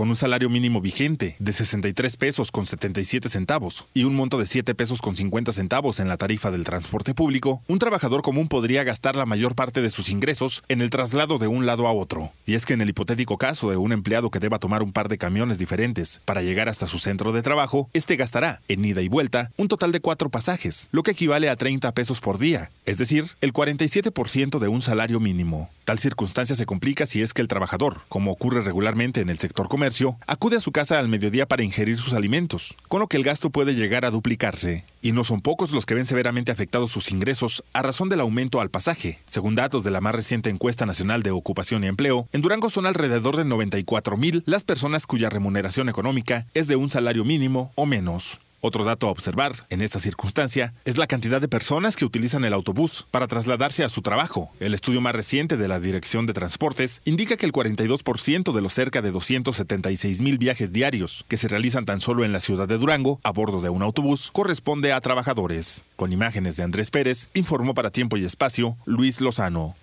con un salario mínimo vigente de 63 pesos con 77 centavos y un monto de 7 pesos con 50 centavos en la tarifa del transporte público, un trabajador común podría gastar la mayor parte de sus ingresos en el traslado de un lado a otro. Y es que en el hipotético caso de un empleado que deba tomar un par de camiones diferentes para llegar hasta su centro de trabajo, este gastará, en ida y vuelta, un total de cuatro pasajes, lo que equivale a 30 pesos por día, es decir, el 47% de un salario mínimo. Tal circunstancia se complica si es que el trabajador, como ocurre regularmente en el sector comercial, acude a su casa al mediodía para ingerir sus alimentos, con lo que el gasto puede llegar a duplicarse. Y no son pocos los que ven severamente afectados sus ingresos a razón del aumento al pasaje. Según datos de la más reciente encuesta nacional de ocupación y empleo, en Durango son alrededor de 94 mil las personas cuya remuneración económica es de un salario mínimo o menos. Otro dato a observar en esta circunstancia es la cantidad de personas que utilizan el autobús para trasladarse a su trabajo. El estudio más reciente de la Dirección de Transportes indica que el 42% de los cerca de 276 mil viajes diarios que se realizan tan solo en la ciudad de Durango a bordo de un autobús corresponde a trabajadores. Con imágenes de Andrés Pérez, informó para Tiempo y Espacio Luis Lozano.